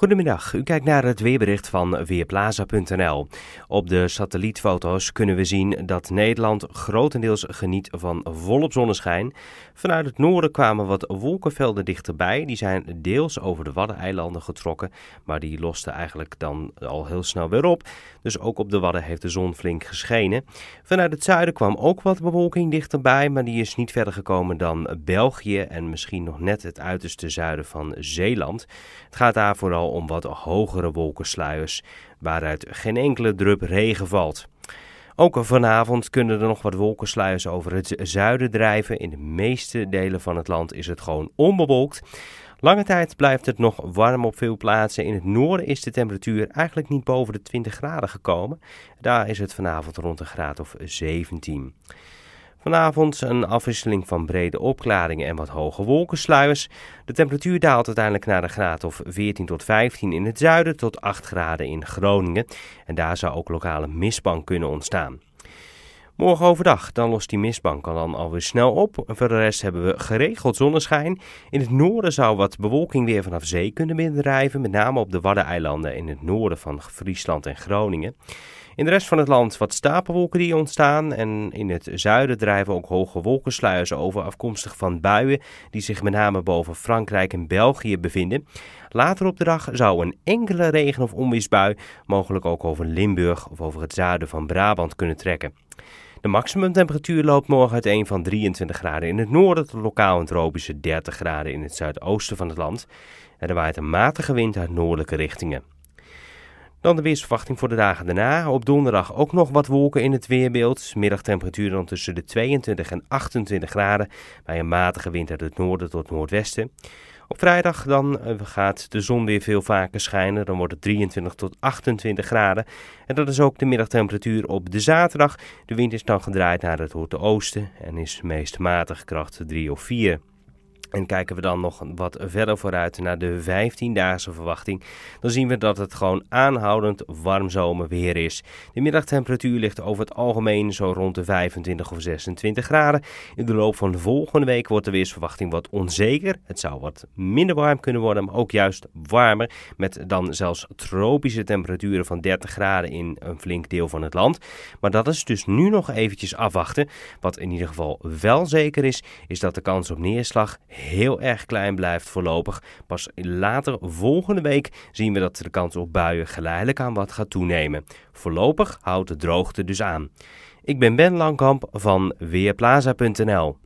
Goedemiddag, u kijkt naar het weerbericht van Weerplaza.nl. Op de satellietfoto's kunnen we zien dat Nederland grotendeels geniet van volop zonneschijn. Vanuit het noorden kwamen wat wolkenvelden dichterbij. Die zijn deels over de Waddeneilanden getrokken, maar die losten eigenlijk dan al heel snel weer op. Dus ook op de Wadden heeft de zon flink geschenen. Vanuit het zuiden kwam ook wat bewolking dichterbij, maar die is niet verder gekomen dan België en misschien nog net het uiterste zuiden van Zeeland. Het gaat daar vooral om wat hogere wolkensluiers, waaruit geen enkele drup regen valt. Ook vanavond kunnen er nog wat wolkensluiers over het zuiden drijven. In de meeste delen van het land is het gewoon onbewolkt. Lange tijd blijft het nog warm op veel plaatsen. In het noorden is de temperatuur eigenlijk niet boven de 20 graden gekomen. Daar is het vanavond rond een graad of 17. Vanavond een afwisseling van brede opklaringen en wat hoge wolkensluiers. De temperatuur daalt uiteindelijk naar een graad of 14 tot 15 in het zuiden tot 8 graden in Groningen. En daar zou ook lokale mistbank kunnen ontstaan. Morgen overdag, dan lost die mistbank al dan alweer snel op. voor de rest hebben we geregeld zonneschijn. In het noorden zou wat bewolking weer vanaf zee kunnen binnendrijven, met name op de Waddeneilanden in het noorden van Friesland en Groningen. In de rest van het land wat stapelwolken die ontstaan. En in het zuiden drijven ook hoge wolkensluizen over, afkomstig van buien die zich met name boven Frankrijk en België bevinden. Later op de dag zou een enkele regen- of onweersbui mogelijk ook over Limburg of over het zuiden van Brabant kunnen trekken. De maximumtemperatuur loopt morgen uiteen van 23 graden in het noorden tot lokaal en tropische 30 graden in het zuidoosten van het land. En er waait een matige wind uit noordelijke richtingen. Dan de weersverwachting voor de dagen daarna. Op donderdag ook nog wat wolken in het weerbeeld. Middagtemperatuur dan tussen de 22 en 28 graden. Bij een matige wind uit het noorden tot noordwesten. Op vrijdag dan eh, gaat de zon weer veel vaker schijnen. Dan wordt het 23 tot 28 graden. En dat is ook de middagtemperatuur op de zaterdag. De wind is dan gedraaid naar het oosten en is meest matig kracht 3 of 4. En kijken we dan nog wat verder vooruit naar de 15-daagse verwachting, dan zien we dat het gewoon aanhoudend warm zomerweer is. De middagtemperatuur ligt over het algemeen zo rond de 25 of 26 graden. In de loop van volgende week wordt de weersverwachting wat onzeker. Het zou wat minder warm kunnen worden, maar ook juist warmer. Met dan zelfs tropische temperaturen van 30 graden in een flink deel van het land. Maar dat is dus nu nog eventjes afwachten. Wat in ieder geval wel zeker is, is dat de kans op neerslag heel erg klein blijft voorlopig. Pas later volgende week zien we dat de kans op buien geleidelijk aan wat gaat toenemen. Voorlopig houdt de droogte dus aan. Ik ben Ben Langkamp van Weerplaza.nl.